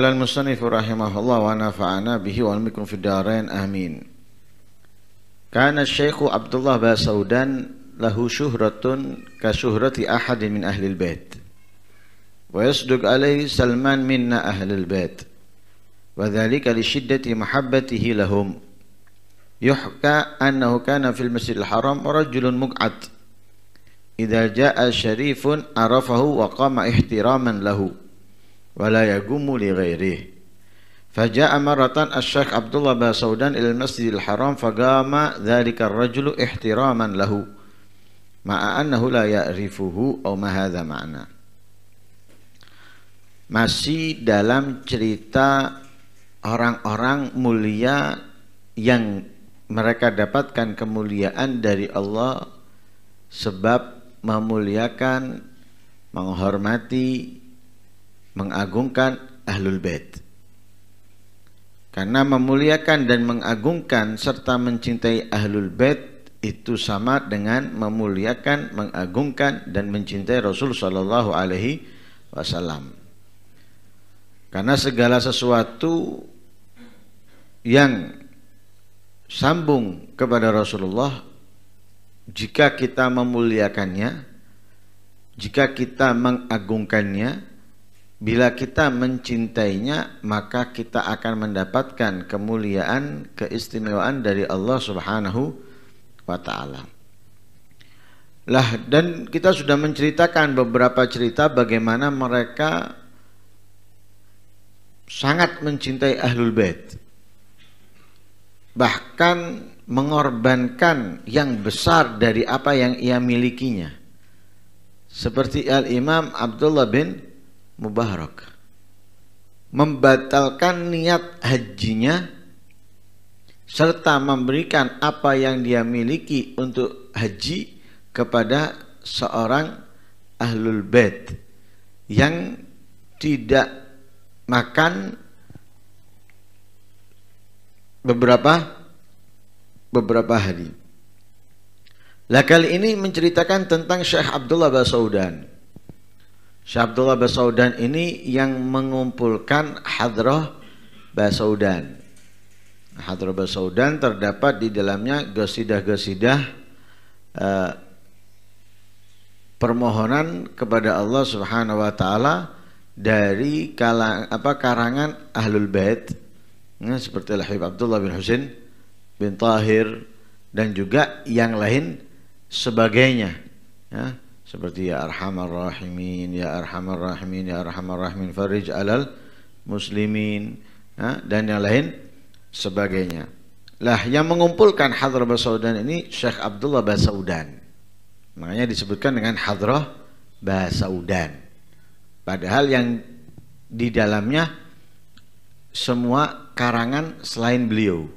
قال المصنف رحمه الله ونفعنا به وعلمكم في الدارين آمين كان الشيخ عبد الله بن سودان له شهرة كشهرة أحد من أهل البيت ويصدق عليه سلمان منا أهل البيت وذلك لشدة محبته لهم يحكى أنه كان في المسجد الحرام رجل مقعد إذا جاء شريف عرفه وقام احتراما له wala yagumu li ghairi faja'a maratan asyik Abdullah Basaudan il masjidil haram fagama dhalika rajulu ihtiraman lahu ma'a annahu la ya'rifuhu au mahadha ma'na masih dalam cerita orang-orang mulia yang mereka dapatkan kemuliaan dari Allah sebab memuliakan menghormati mengagungkan Ahlul Bait. Karena memuliakan dan mengagungkan serta mencintai Ahlul Bait itu sama dengan memuliakan, mengagungkan dan mencintai Rasul saw. alaihi wasallam. Karena segala sesuatu yang sambung kepada Rasulullah jika kita memuliakannya, jika kita mengagungkannya, Bila kita mencintainya, maka kita akan mendapatkan kemuliaan, keistimewaan dari Allah Subhanahu wa taala. Lah dan kita sudah menceritakan beberapa cerita bagaimana mereka sangat mencintai Ahlul Bait. Bahkan mengorbankan yang besar dari apa yang ia milikinya. Seperti Al-Imam Abdullah bin mubarak membatalkan niat hajinya serta memberikan apa yang dia miliki untuk haji kepada seorang ahlul bait yang tidak makan beberapa beberapa hari. Lah kali ini menceritakan tentang Syekh Abdullah Basaudan. Syekh Basaudan ini yang mengumpulkan Hadroh Basaudan. Hadroh Basaudan terdapat di dalamnya gosidah-gosidah eh, permohonan kepada Allah Subhanahu wa taala dari kalang, apa karangan Ahlul Bait ya, seperti Habib Abdullah bin Husin bin Tahir dan juga yang lain sebagainya. Ya seperti ya arhamar rahimin ya arhamar rahimin ya arhamar rahimin farij alal muslimin ha? dan yang lain sebagainya lah yang mengumpulkan hadrah basaudan ini Syekh Abdullah Basaudan makanya disebutkan dengan hadrah basaudan padahal yang di dalamnya semua karangan selain beliau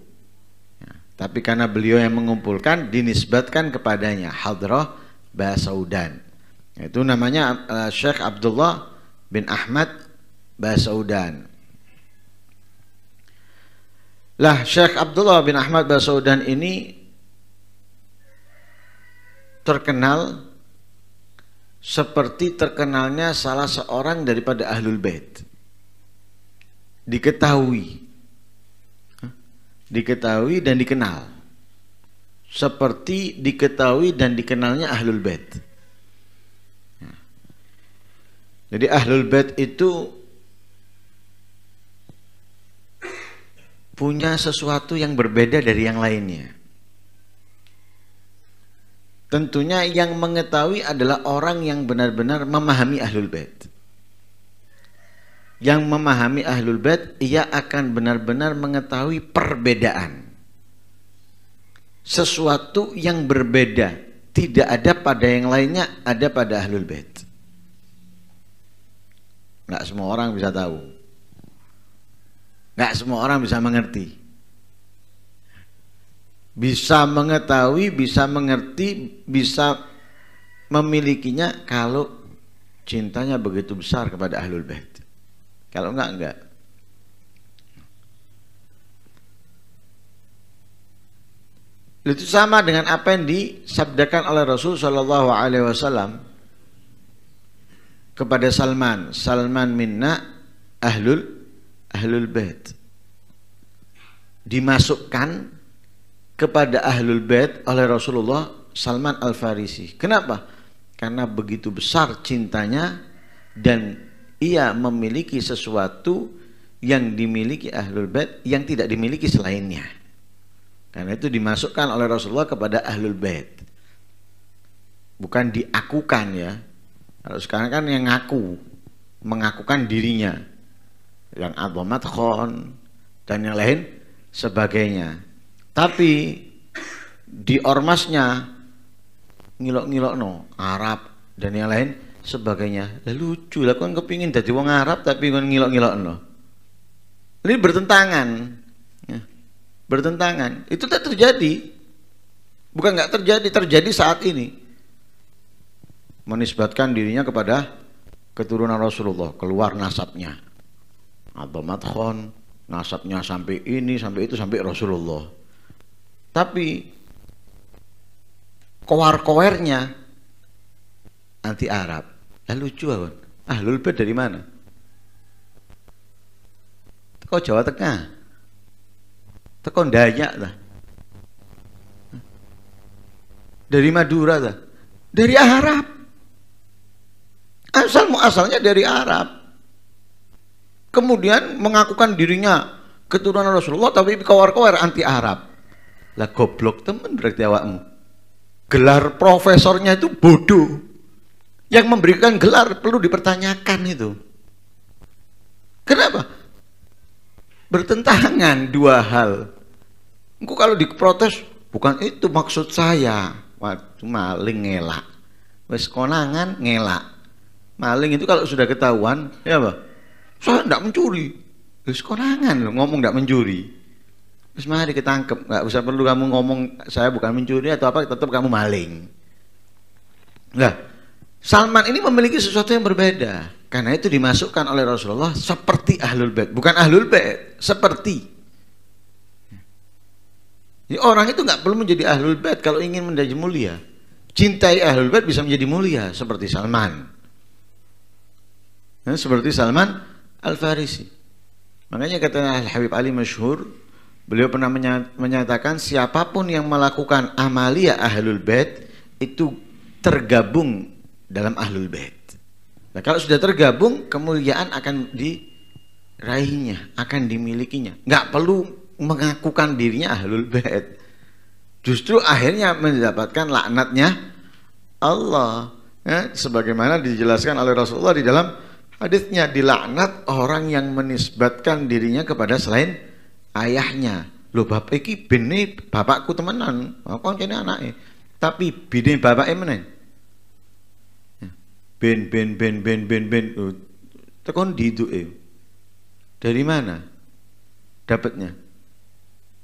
ya, tapi karena beliau yang mengumpulkan dinisbatkan kepadanya hadrah basaudan itu namanya uh, eh, Syekh Abdullah bin Ahmad Basaudan. Lah Syekh Abdullah bin Ahmad Basaudan ini terkenal seperti terkenalnya salah seorang daripada Ahlul Bait. Diketahui. Diketahui dan dikenal. Seperti diketahui dan dikenalnya Ahlul Bait. Jadi ahlul bait itu punya sesuatu yang berbeda dari yang lainnya. Tentunya yang mengetahui adalah orang yang benar-benar memahami ahlul bait. Yang memahami ahlul bait ia akan benar-benar mengetahui perbedaan. Sesuatu yang berbeda tidak ada pada yang lainnya, ada pada ahlul bait nggak semua orang bisa tahu nggak semua orang bisa mengerti bisa mengetahui bisa mengerti bisa memilikinya kalau cintanya begitu besar kepada ahlul bait kalau enggak enggak itu sama dengan apa yang disabdakan oleh Rasul Shallallahu Alaihi Wasallam kepada Salman Salman minna ahlul ahlul bait dimasukkan kepada ahlul bait oleh Rasulullah Salman Al Farisi kenapa karena begitu besar cintanya dan ia memiliki sesuatu yang dimiliki ahlul bait yang tidak dimiliki selainnya karena itu dimasukkan oleh Rasulullah kepada ahlul bait bukan diakukan ya kalau sekarang kan yang ngaku, mengakukan dirinya. Yang Adhamat khon, dan yang lain sebagainya. Tapi di ormasnya ngilok-ngilok no Arab dan yang lain sebagainya. Lah lucu lah kan kepingin jadi wong Arab tapi kan ngilok-ngilok no. Ini bertentangan. Ya, bertentangan. Itu tak terjadi. Bukan nggak terjadi, terjadi saat ini menisbatkan dirinya kepada keturunan Rasulullah, keluar nasabnya. atau madhon nasabnya sampai ini, sampai itu, sampai Rasulullah. Tapi koar-koernya anti Arab. eh, lucu kan? ah Bait dari mana? kau Jawa Tengah. tekon Dayak lah. Dari Madura lah. Dari Arab asal asalnya dari Arab kemudian mengakukan dirinya keturunan Rasulullah tapi kawar-kawar anti Arab lah goblok temen berarti awakmu gelar profesornya itu bodoh yang memberikan gelar perlu dipertanyakan itu kenapa bertentangan dua hal engkau kalau diprotes bukan itu maksud saya waduh maling ngelak wes konangan ngelak maling itu kalau sudah ketahuan ya apa saya tidak mencuri terus korangan loh ngomong tidak mencuri terus malah diketangkep, nggak usah perlu kamu ngomong saya bukan mencuri atau apa tetap kamu maling nah Salman ini memiliki sesuatu yang berbeda karena itu dimasukkan oleh Rasulullah seperti ahlul bait bukan ahlul bait seperti Jadi ya, orang itu nggak perlu menjadi ahlul bait kalau ingin menjadi mulia cintai ahlul bait bisa menjadi mulia seperti Salman Ya, seperti Salman Al-Farisi. Makanya kata Al-Habib Ali masyhur, beliau pernah menyatakan siapapun yang melakukan amalia ahlul bait itu tergabung dalam ahlul bait. Nah, kalau sudah tergabung, kemuliaan akan diraihnya, akan dimilikinya. Nggak perlu mengakukan dirinya ahlul bait. Justru akhirnya mendapatkan laknatnya Allah. Ya, sebagaimana dijelaskan oleh Rasulullah di dalam Hadisnya dilaknat orang yang menisbatkan dirinya kepada selain ayahnya. Lo bapak iki bini bapakku temenan, aku oh, kan ini anaknya. Tapi bini bapaknya mana? Ben ben ben ben ben ben. Tekon itu eh. Dari mana? Dapatnya?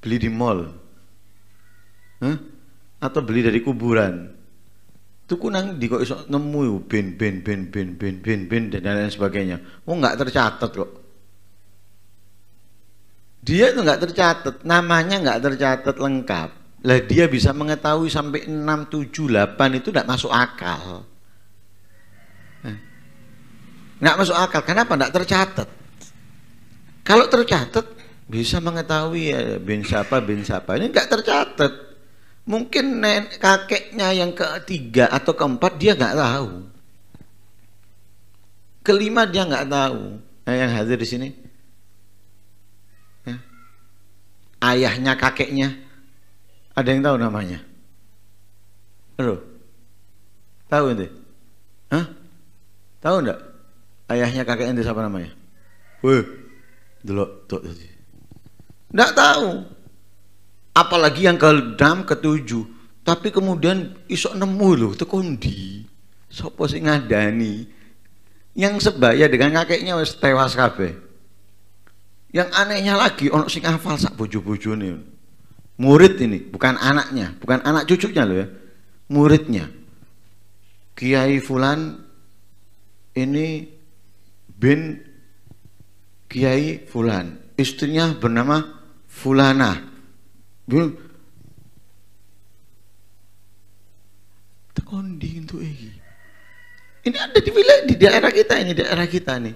Beli di mall? Hah? Atau beli dari kuburan? tuku nang di kok iso nemu yo ben ben ben ben ben ben ben dan lain sebagainya mau nggak tercatat kok dia itu nggak tercatat namanya nggak tercatat lengkap lah dia bisa mengetahui sampai 6, 7, 8 itu tidak masuk akal nggak masuk akal kenapa nggak tercatat kalau tercatat bisa mengetahui ya bin siapa bin siapa ini nggak tercatat Mungkin nenek kakeknya yang ketiga atau keempat dia nggak tahu. Kelima dia nggak tahu. Nah, yang hadir di sini, ya. ayahnya kakeknya ada yang tahu namanya? Aduh, tahu ini Hah? Tahu enggak? Ayahnya kakeknya siapa namanya? Wih, dulu tuh. Enggak tahu apalagi yang ke enam ketujuh tapi kemudian isok nemu loh itu kondi sopo sing ngadani yang sebaya dengan kakeknya wis tewas kafe. yang anehnya lagi ono sing hafal sak bojo-bojone murid ini bukan anaknya bukan anak cucunya loh ya muridnya Kiai Fulan ini bin Kiai Fulan istrinya bernama Fulana Gimana? Tekondi untuk ini. Eh, ini ada di wilayah di daerah kita ini, daerah kita nih.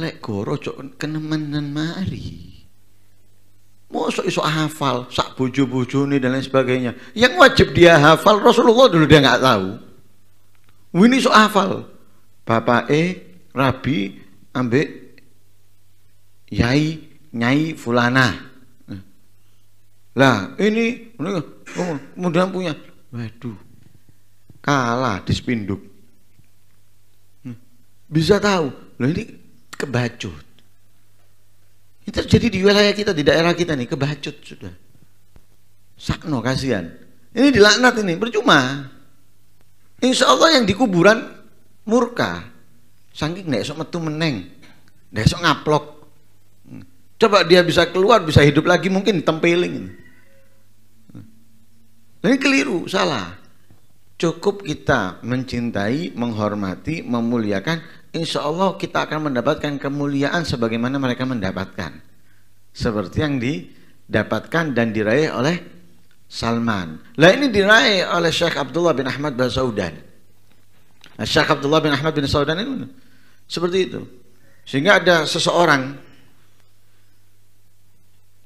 Lek goro cok kenemanan mari. Mosok iso hafal, sak bojo-bojo nih dan lain sebagainya. Yang wajib dia hafal Rasulullah dulu dia nggak tahu. Wini iso hafal. Bapak E, Rabi, ambek Yai, Nyai Fulana lah ini oh, kemudian punya, waduh, kalah di spinduk. Hmm. Bisa tahu, loh ini kebacut. Itu terjadi di wilayah kita, di daerah kita nih, kebacut sudah. Sakno, kasihan. Ini dilaknat ini, percuma. Insya Allah yang di kuburan murka. Sangking nek esok metu meneng, Nek esok ngaplok. Hmm. Coba dia bisa keluar, bisa hidup lagi mungkin tempeling. Ini keliru, salah. Cukup kita mencintai, menghormati, memuliakan, insya Allah kita akan mendapatkan kemuliaan sebagaimana mereka mendapatkan. Seperti yang didapatkan dan diraih oleh Salman. Lah ini diraih oleh Syekh Abdullah bin Ahmad bin Saudan. Nah, Syekh Abdullah bin Ahmad bin Saudan ini seperti itu. Sehingga ada seseorang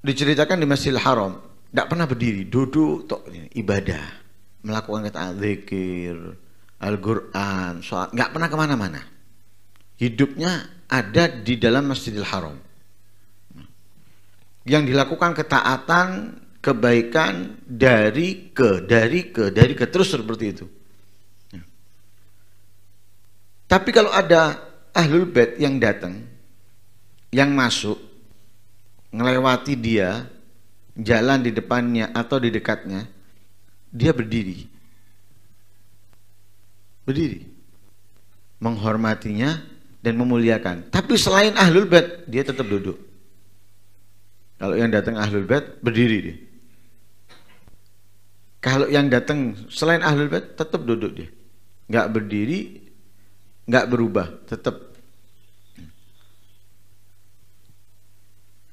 diceritakan di Masjidil Haram tidak pernah berdiri duduk tok ibadah melakukan kata zikir Al-Quran nggak pernah kemana-mana hidupnya ada di dalam Masjidil Haram yang dilakukan ketaatan kebaikan dari ke dari ke dari ke terus seperti itu tapi kalau ada ahlul bait yang datang yang masuk ngelewati dia jalan di depannya atau di dekatnya, dia berdiri. Berdiri. Menghormatinya dan memuliakan. Tapi selain ahlul bed dia tetap duduk. Kalau yang datang ahlul bed berdiri dia. Kalau yang datang selain ahlul bed tetap duduk dia. Nggak berdiri, nggak berubah, tetap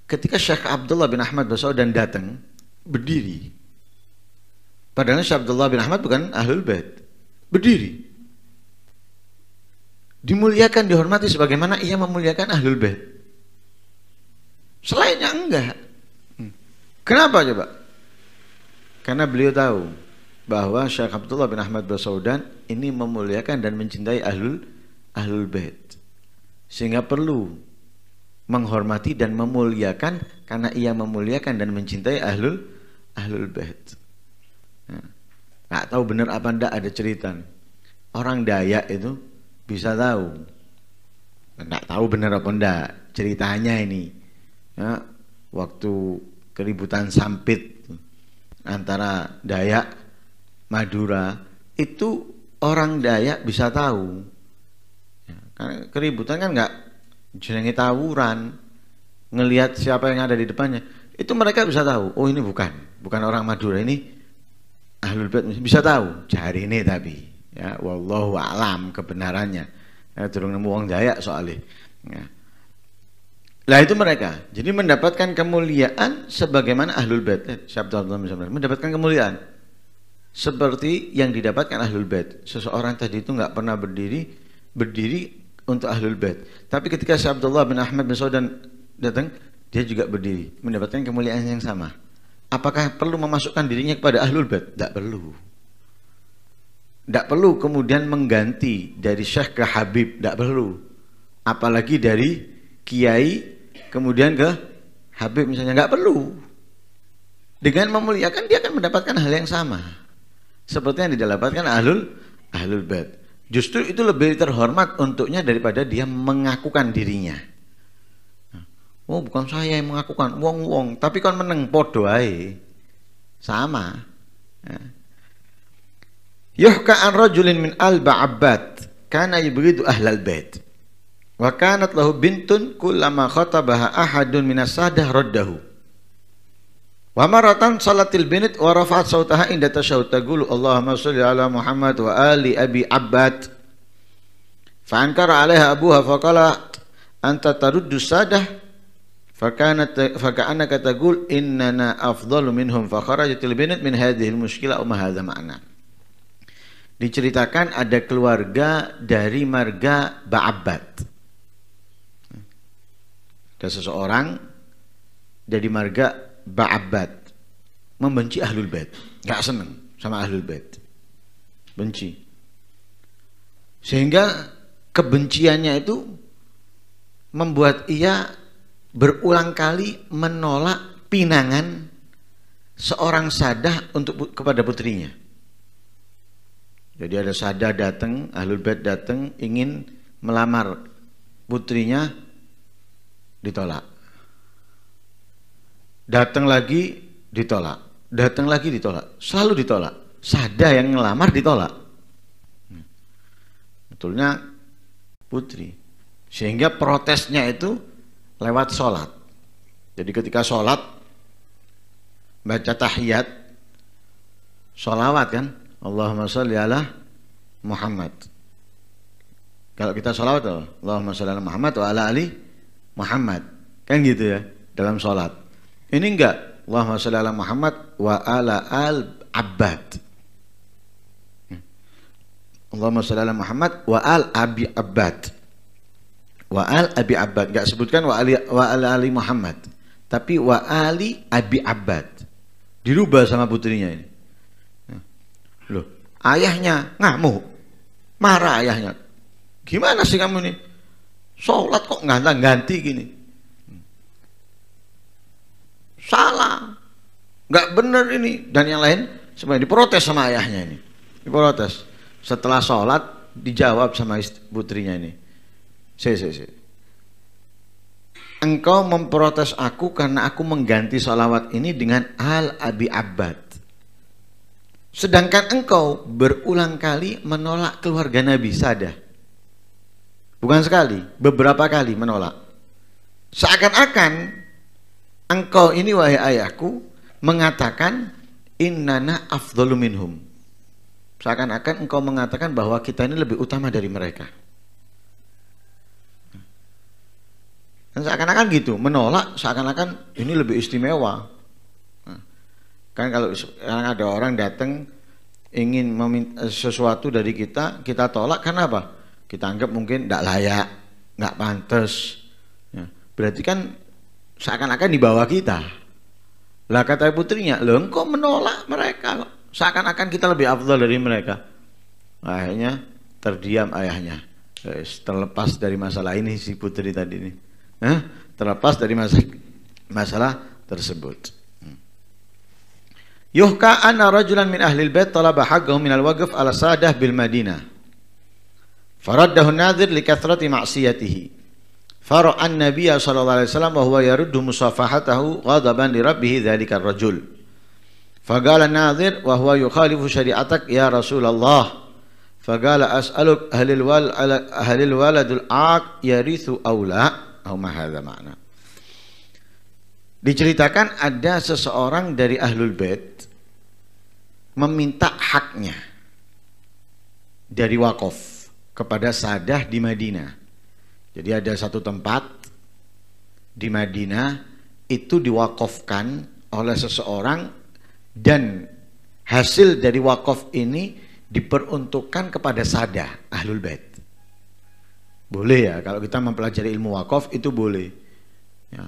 ketika Syekh Abdullah bin Ahmad dan datang berdiri padahal Syekh Abdullah bin Ahmad bukan ahlul bait berdiri dimuliakan dihormati sebagaimana ia memuliakan ahlul bait selainnya enggak hmm. kenapa coba karena beliau tahu bahwa Syekh Abdullah bin Ahmad Basaudan ini memuliakan dan mencintai ahlul ahlul bait sehingga perlu menghormati dan memuliakan karena ia memuliakan dan mencintai ahlul ahlul bait. Nah, tahu benar apa ndak ada cerita. Orang Dayak itu bisa tahu. Nggak tahu benar apa ndak ceritanya ini. Ya, waktu keributan sampit antara Dayak Madura itu orang Dayak bisa tahu. Ya, karena keributan kan enggak jenenge tawuran ngelihat siapa yang ada di depannya itu mereka bisa tahu oh ini bukan bukan orang Madura ini ahlul bait bisa tahu cari ini tapi ya wallahu alam kebenarannya ya, turun nemu wong jaya soalnya ya. Lah itu mereka. Jadi mendapatkan kemuliaan sebagaimana ahlul bait. Eh, mendapatkan kemuliaan seperti yang didapatkan ahlul bait. Seseorang tadi itu nggak pernah berdiri berdiri untuk ahlul bait. Tapi ketika Syekh Abdullah bin Ahmad bin Saudan datang, dia juga berdiri mendapatkan kemuliaan yang sama. Apakah perlu memasukkan dirinya kepada ahlul bait? Tidak perlu. Tidak perlu kemudian mengganti dari syekh ke habib, tidak perlu. Apalagi dari kiai kemudian ke habib misalnya, nggak perlu. Dengan memuliakan dia akan mendapatkan hal yang sama. Seperti yang didapatkan ahlul ahlul bait. Justru itu lebih terhormat untuknya daripada dia mengakukan dirinya. Oh bukan saya yang mengakukan, wong wong. Tapi kan meneng podoai, Sama. Ya. Yuhka an rojulin min alba abad karena ibridu ahlal bait. Wa kanat lahu bintun kullama khatabaha ahadun minas sadah raddahu. Wa maratan salatil binit wa rafa'at sautaha inda tasyaud taqulu Allahumma salli ala Muhammad wa ali abi Abbad. Fa ankara 'alaiha abuha fa qala anta taruddu sadah fa kanat fa ka'annaka taqul innana afdalu minhum fa kharajatil binit min hadhihi al-mushkilah hadha ma'na. Diceritakan ada keluarga dari marga Ba'abbad. Ada seseorang dari marga ba'abat membenci ahlul bait nggak seneng sama ahlul bait benci sehingga kebenciannya itu membuat ia berulang kali menolak pinangan seorang sadah untuk kepada putrinya jadi ada sadah datang ahlul bait datang ingin melamar putrinya ditolak datang lagi ditolak, datang lagi ditolak, selalu ditolak. Sada yang ngelamar ditolak. Hmm. Betulnya putri. Sehingga protesnya itu lewat sholat. Jadi ketika sholat, baca tahiyat, sholawat kan, Allahumma sholli ala Muhammad. Kalau kita sholawat, Allahumma sholli ala Muhammad wa ala ali Muhammad. Kan gitu ya, dalam sholat. Ini enggak. Allahumma salli ala Muhammad wa ala al abad. Allahumma salli ala Muhammad wa al abi abad. Wa al abi abad. Enggak sebutkan wa ali wa ala ali Muhammad, tapi wa ali abi abad. Dirubah sama putrinya ini. Loh, ayahnya ngamuk. Marah ayahnya. Gimana sih kamu ini? Sholat kok nggak ganti gini? salah nggak benar ini dan yang lain semuanya diprotes sama ayahnya ini diprotes setelah sholat dijawab sama putrinya ini si si si engkau memprotes aku karena aku mengganti sholawat ini dengan al abi abad sedangkan engkau berulang kali menolak keluarga nabi sadah bukan sekali beberapa kali menolak seakan-akan engkau ini wahai ayahku mengatakan innana afdalu minhum. Seakan-akan engkau mengatakan bahwa kita ini lebih utama dari mereka. Dan seakan-akan gitu, menolak seakan-akan ini lebih istimewa. kan kalau ada orang datang ingin meminta eh, sesuatu dari kita, kita tolak karena apa? Kita anggap mungkin tidak layak, nggak pantas. Ya, berarti kan seakan-akan di bawah kita. Lah kata putrinya, lo engkau menolak mereka Seakan-akan kita lebih afdal dari mereka. Akhirnya terdiam ayahnya. Terlepas dari masalah ini si putri tadi ini. Hah? Terlepas dari masalah, masalah tersebut. Hmm. Yuhka anna rajulan min ahlil bait talaba haqqahu min al-waqf ala sadah bil Madinah. Faraddahu an-nadhir li kathrati ma'siyatihi. Fara'an Nabiya sallallahu alaihi wasallam wa huwa yaruddu musafahatahu ghadaban li rabbih dzalika rajul. Faqala nadhir wa huwa yukhalifu syari'atak ya Rasulullah. Fagala as'aluk ahlil wal ahlil waladul aq yarithu aula? la? Aw ma hadza ma'na. Diceritakan ada seseorang dari ahlul bait meminta haknya dari wakaf kepada sadah di Madinah jadi ada satu tempat di Madinah itu diwakofkan oleh seseorang dan hasil dari wakaf ini diperuntukkan kepada sadah ahlul bait. Boleh ya kalau kita mempelajari ilmu wakaf itu boleh. Ya.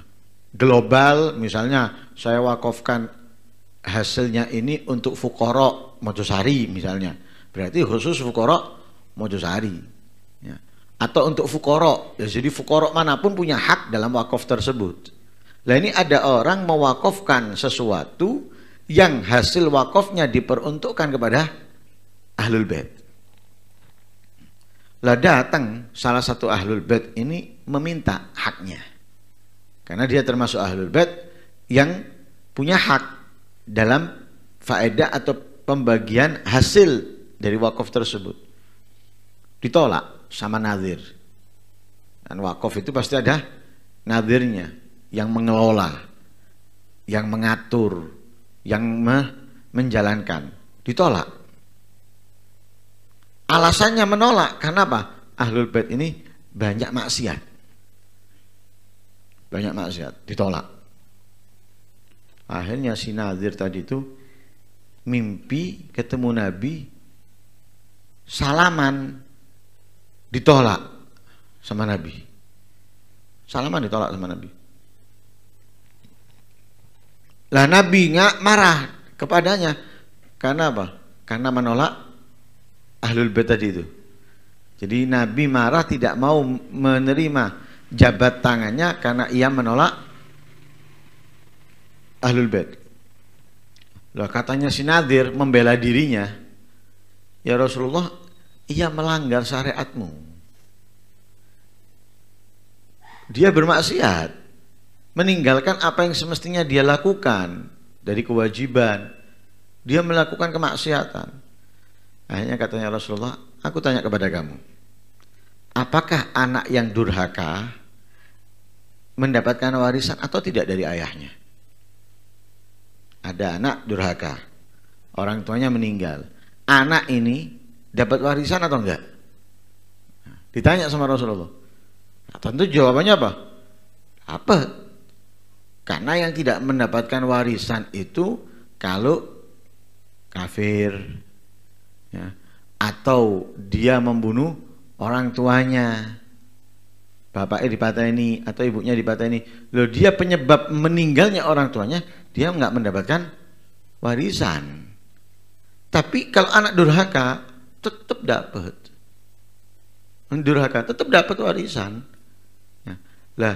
Global misalnya saya wakafkan hasilnya ini untuk fukoro mojosari misalnya. Berarti khusus fukoro mojosari atau untuk fukoro. Ya, jadi fukoro manapun punya hak dalam wakaf tersebut. Nah ini ada orang mewakafkan sesuatu yang hasil wakafnya diperuntukkan kepada ahlul bed Lah datang salah satu ahlul bed ini meminta haknya. Karena dia termasuk ahlul bed yang punya hak dalam faedah atau pembagian hasil dari wakaf tersebut. Ditolak sama nadir. Dan wakaf itu pasti ada nadirnya yang mengelola, yang mengatur, yang me menjalankan. Ditolak. Alasannya menolak karena apa? Ahlul bait ini banyak maksiat. Banyak maksiat, ditolak. Akhirnya si nadir tadi itu mimpi ketemu Nabi salaman ditolak sama Nabi. Salaman ditolak sama Nabi. Lah Nabi nggak marah kepadanya karena apa? Karena menolak ahlul bait tadi itu. Jadi Nabi marah tidak mau menerima jabat tangannya karena ia menolak ahlul bait. Lah katanya si Nadir membela dirinya. Ya Rasulullah ia melanggar syariatmu. Dia bermaksiat, meninggalkan apa yang semestinya dia lakukan dari kewajiban. Dia melakukan kemaksiatan. Akhirnya katanya Rasulullah, aku tanya kepada kamu, apakah anak yang durhaka mendapatkan warisan atau tidak dari ayahnya? Ada anak durhaka, orang tuanya meninggal. Anak ini dapat warisan atau enggak? Ditanya sama Rasulullah. Nah, tentu jawabannya apa? Apa? Karena yang tidak mendapatkan warisan itu kalau kafir ya, atau dia membunuh orang tuanya bapaknya dipateni atau ibunya dipateni loh dia penyebab meninggalnya orang tuanya dia nggak mendapatkan warisan tapi kalau anak durhaka tetap dapat durhaka tetap dapat warisan nah, lah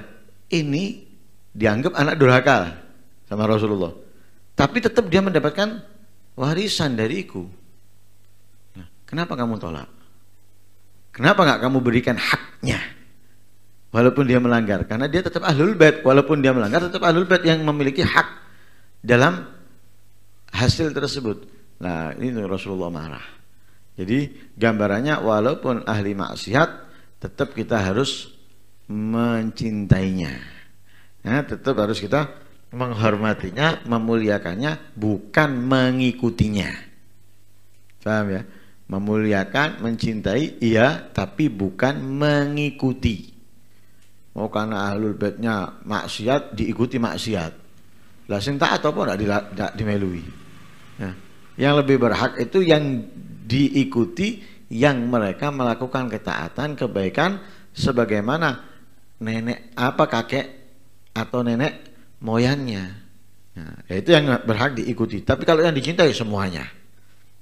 ini dianggap anak durhaka sama Rasulullah tapi tetap dia mendapatkan warisan dariku nah, kenapa kamu tolak kenapa nggak kamu berikan haknya walaupun dia melanggar karena dia tetap ahlul bait walaupun dia melanggar tetap ahlul bait yang memiliki hak dalam hasil tersebut nah ini Rasulullah marah jadi gambarannya walaupun ahli maksiat tetap kita harus mencintainya. Nah, tetap harus kita menghormatinya, memuliakannya, bukan mengikutinya. Paham ya? Memuliakan, mencintai, iya, tapi bukan mengikuti. Mau oh, karena ahlul baitnya maksiat, diikuti maksiat. Lah sing ataupun apa enggak dimelui. Nah, yang lebih berhak itu yang diikuti yang mereka melakukan ketaatan kebaikan sebagaimana nenek apa kakek atau nenek moyangnya. Nah, ya itu yang berhak diikuti. Tapi kalau yang dicintai semuanya.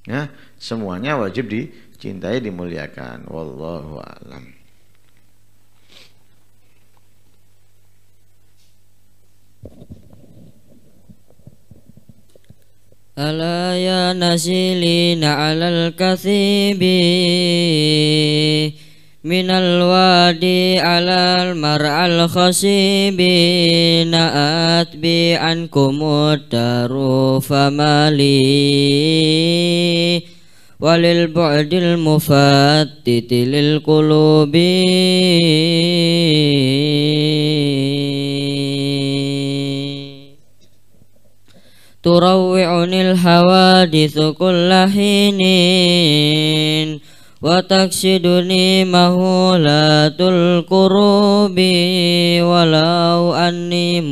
Ya, semuanya wajib dicintai, dimuliakan. Wallahu a'lam. ألا يا نسيلين على الكثيب من الوادي على المرعى الخصيب نأت بي عنكم الدار فما وللبعد المفتت للقلوب turawi'unil hawadithu kullahinin wa taksiduni mahulatul kurubi walau anni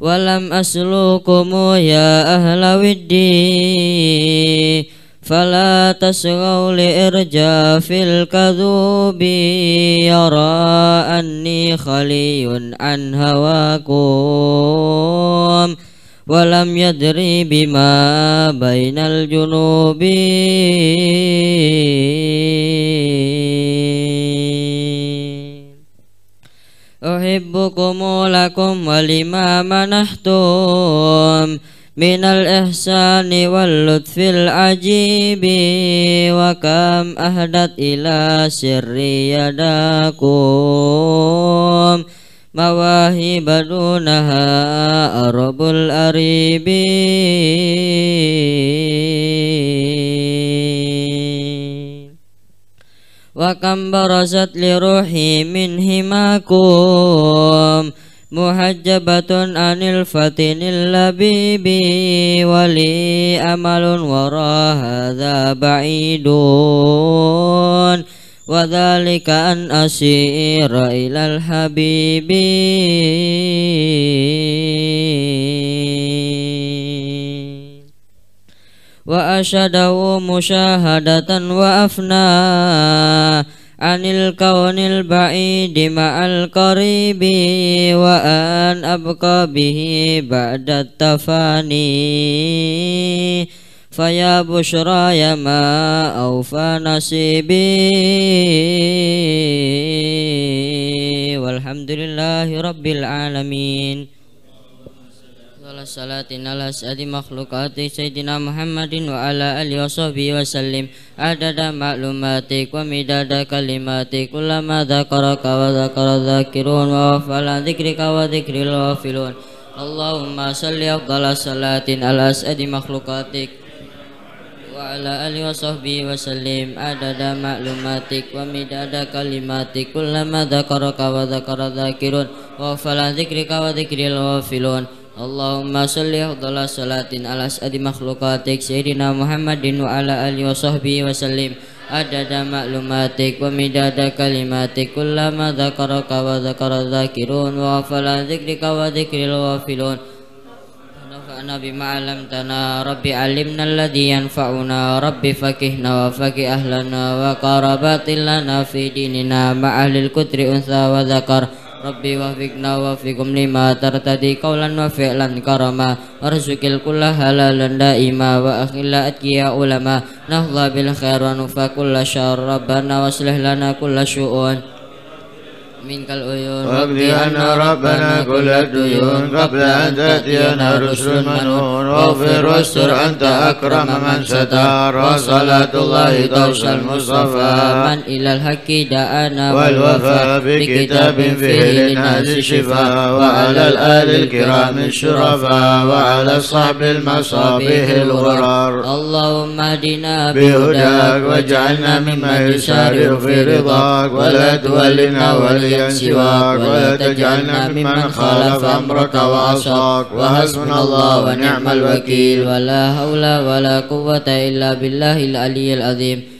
walam aslukumu ya ahlawiddi walam ya ahlawiddi فلا تسعوا لإرجاف الكذوب يرى أني خلي عن هواكم ولم يدري بما بين الجنوب أحبكم لكم ولما منحتم من الإحسان واللطف العجيب وكم أهدت إلى سر يداكم مواهب دونها أرب الأريب وكم برزت لروحي من هماكم محجبة عن الفتن اللبيب ولي أمل وراء هذا بعيد وذلك أن أسير إلى الحبيب وأشهده مشاهدة وأفناه عن الكون البعيد مع القريب وأن أبقى به بعد التفاني فيا بشرى يا ما أوفى نصيبي والحمد لله رب العالمين ala salatin ala sa'adi makhlukati Sayyidina Muhammadin wa ala alihi wa sahbihi wa sallim Adada maklumatik wa midada kalimatik Kulama dhaqaraka wa dhaqara dhaqirun Wa wafalan dhikrika wa dhikril wafilun Allahumma salli afdala salatin ala sa'adi makhlukatik Wa ala alihi wa sahbihi wa sallim Adada maklumatik wa midada kalimatik Kulama dhaqaraka wa dhaqara dhaqirun Wa wafalan dhikrika wa dhikril wafilun wa Allahumma salli afdala salatin ala asadi makhlukatik Sayyidina Muhammadin wa ala alihi wa sahbihi wa sallim adada ma'lumatik wa midada kalimatik kullama dhakaraka wa dhakara dhakirun wa afala dhikrika wa dhikril wafilun Nabi ma'alam alamtana Rabbi alimna alladhi yanfa'una Rabbi fakihna wa fakih ahlana wa karabatillana fi dinina ma'ahlil kutri untha wa dhakar Rabbi wafiqna wafiqum lima tartadi kaulan wa fi'lan karama Arzukil kulla halalan da'ima wa akhila atkiya ulama Nahla bil khairan fa kulla syar Rabbana waslih lana kulla syu'un منك العيون واقض عنا ربنا كل الديون قبل أن تأتينا رسل المنون واغفر واستر أنت أكرم من ستار وصلاة الله دوس المصطفى من إلى الحق دعانا والوفاء بكتاب فيه للناس شفاء وعلى الآل الكرام الشرفاء وعلى الصحب المصابيح الغرار اللهم اهدنا بهداك واجعلنا ممن يسارع في رضاك ولا تولنا وليا من سواك ولا تجعلنا ممن خالف أمرك وعصاك وحسبنا الله ونعم الوكيل ولا حول ولا قوة إلا بالله العلي العظيم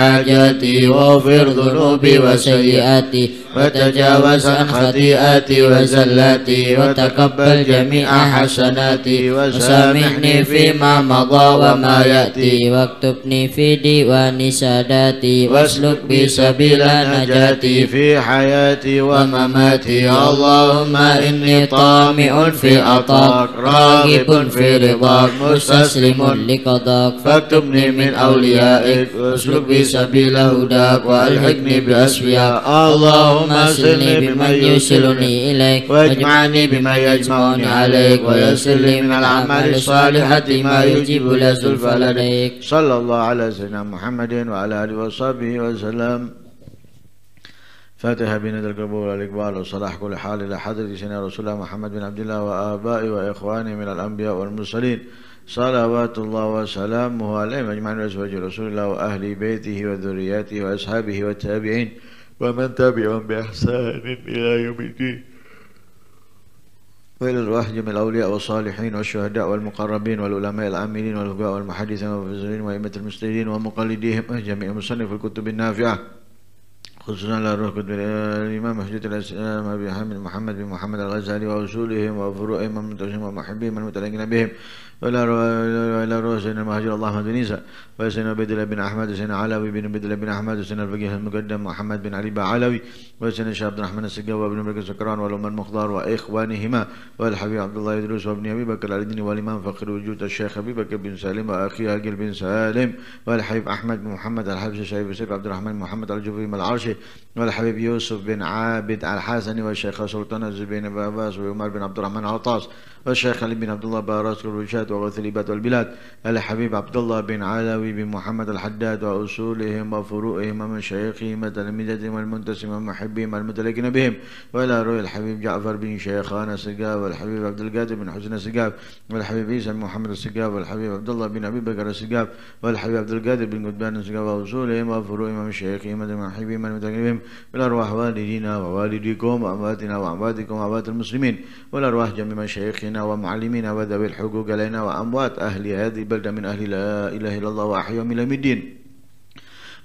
hajati wa firdunubi wa syi'ati وتجاوز عن خطيئاتي وزلاتي وتقبل جميع حسناتي وسامحني فيما مضى وما يأتي واكتبني في ديوان ساداتي واسلك بي سبيل نجاتي في حياتي ومماتي اللهم إني طامع في عطاك راغب في رضاك مستسلم لقضاك فاكتبني من أوليائك واسلك بي سبيل هداك وألحقني بأسفياء اللهم اللهم اغسلني بما يوصلني إليك واجمعني بما يجمعني عليك ويسر لي من الأعمال الصالحة ما يجيب لزلفى لديك صلى الله على سيدنا محمد وعلى آله وصحبه وسلم فاتحة بنا القبول والإقبال وصلاح كل حال إلى حضرة سيدنا رسول الله محمد بن عبد الله وآبائه وإخوانه من الأنبياء والمرسلين صلوات الله وسلامه عليهم أجمعين وأزواج رسول الله وأهل بيته وذرياته وأصحابه والتابعين ومن تبعهم بإحسان إلى يوم الدين وإلى الوحي من الأولياء والصالحين والشهداء والمقربين والعلماء العاملين والهجاء والمحدثين والمبذرين وأئمة المسلمين ومقلديهم أجمع مصنف الكتب النافعة خصوصا على روح قدر الإمام حجة الإسلام أبي حامد محمد بن محمد الغزالي وأصولهم وفروعهم ومنتشرهم ومحبيهم المتلقين بهم وإلى وإلى روح سيدنا المهاجر الله أحمد بن عيسى وسيدنا عبيد الله بن أحمد وسيدنا علوي بن عبيد الله بن أحمد وسيدنا الفقيه المقدم محمد بن علي بن علوي وسيدنا الشيخ عبد الرحمن السقاوي وابن بكر سكران والأم مخضار وإخوانهما والحبيب عبد الله يدرس وابن أبي بكر الدين والإمام فخر وجود الشيخ أبي بكر بن سالم وأخيه أجل بن سالم والحبيب أحمد بن محمد الحبس الشيخ عبد الرحمن محمد الجوفي العرشي الشيخ والحبيب يوسف بن عابد الحسني والشيخ سلطان الزبير بن عباس وعمر بن عبد الرحمن عطاس والشيخ علي بن عبد الله بارات الرشاد وغثلبات والبلاد الحبيب عبد الله بن علوي بن محمد الحداد وأصولهم وفروعهم ومشايخهم وتلاميذهم والمنتسم ومحبهم المتلكين بهم ولا روي الحبيب جعفر بن شيخان السقاف والحبيب عبد القادر بن حسن السقاف والحبيب عيسى بن محمد السقاف والحبيب عبد الله بن أبي بكر السقاف والحبيب عبد القادر بن قدبان السقاف وأصولهم وفروعهم ومشايخهم ومحبهم تكليفهم بالأرواح والدينا ووالديكم وأمواتنا وأمواتكم وأموات المسلمين والأرواح جميع مشايخنا ومعلمينا وذوي الحقوق علينا وأموات أهل هذه البلدة من أهل لا إله إلا الله وأحياهم من الدين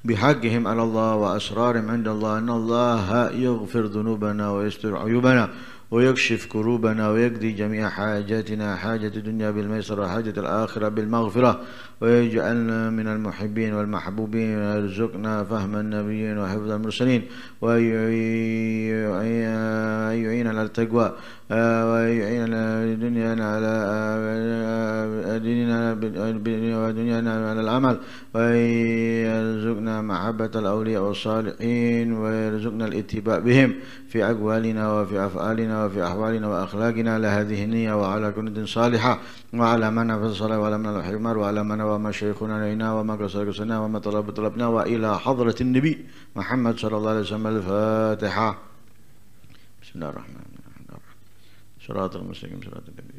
بحقهم على الله وأسرارهم عند الله أن الله يغفر ذنوبنا ويستر عيوبنا ويكشف كروبنا ويقضي جميع حاجاتنا حاجة الدنيا بالميسرة وحاجة الآخرة بالمغفرة ويجعلنا من المحبين والمحبوبين ويرزقنا فهم النبيين وحفظ المرسلين ويعين على التقوى آه، دنيا على آه، ديننا ودنيانا على العمل ويرزقنا محبة الأولياء والصالحين ويرزقنا الاتباع بهم في أقوالنا وفي أفعالنا وفي أحوالنا وأخلاقنا على هذه النية وعلى كل صالحة وعلى من في الصلاة وعلى من الحمار وعلى من وما شيخنا لنا وما قصرنا وما طلب طلبنا وإلى حضرة النبي محمد صلى الله عليه وسلم الفاتحة بسم الله الرحمن صراط المستقيم صراط الذين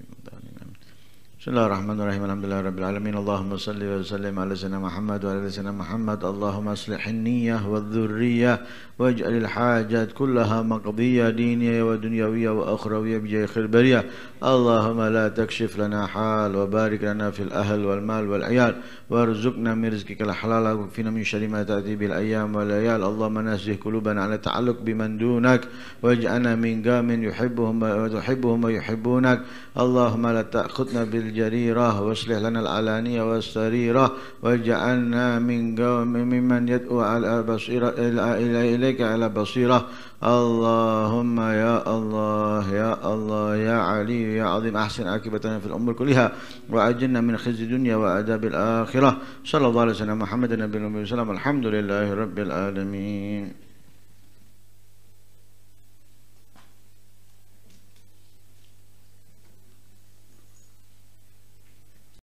بسم الله الرحمن الرحيم الحمد لله رب العالمين اللهم صل وسلم على سيدنا محمد وعلى سيدنا محمد اللهم اصلح النية والذرية واجعل الحاجات كلها مقضية دينية ودنيوية وأخروية بجاه خير برية اللهم لا تكشف لنا حال وبارك لنا في الأهل والمال والعيال وارزقنا من رزقك الحلال وكفنا من شر ما تأتي بالأيام والليال اللهم نزه قلوبنا على التعلق بمن دونك واجعلنا من قام يحبهم ويحبهم ويحبونك اللهم لا تأخذنا بالجنة الجريرة واصلح لنا العلانية والسريرة واجعلنا من قوم ممن يدعو على بصيرة إلى إليك على بصيرة اللهم يا الله يا الله يا علي يا عظيم أحسن عاقبتنا في الأمور كلها وأجلنا من خزي الدنيا وعذاب الآخرة صلى الله عليه وسلم محمد النبي وسلم الحمد لله رب العالمين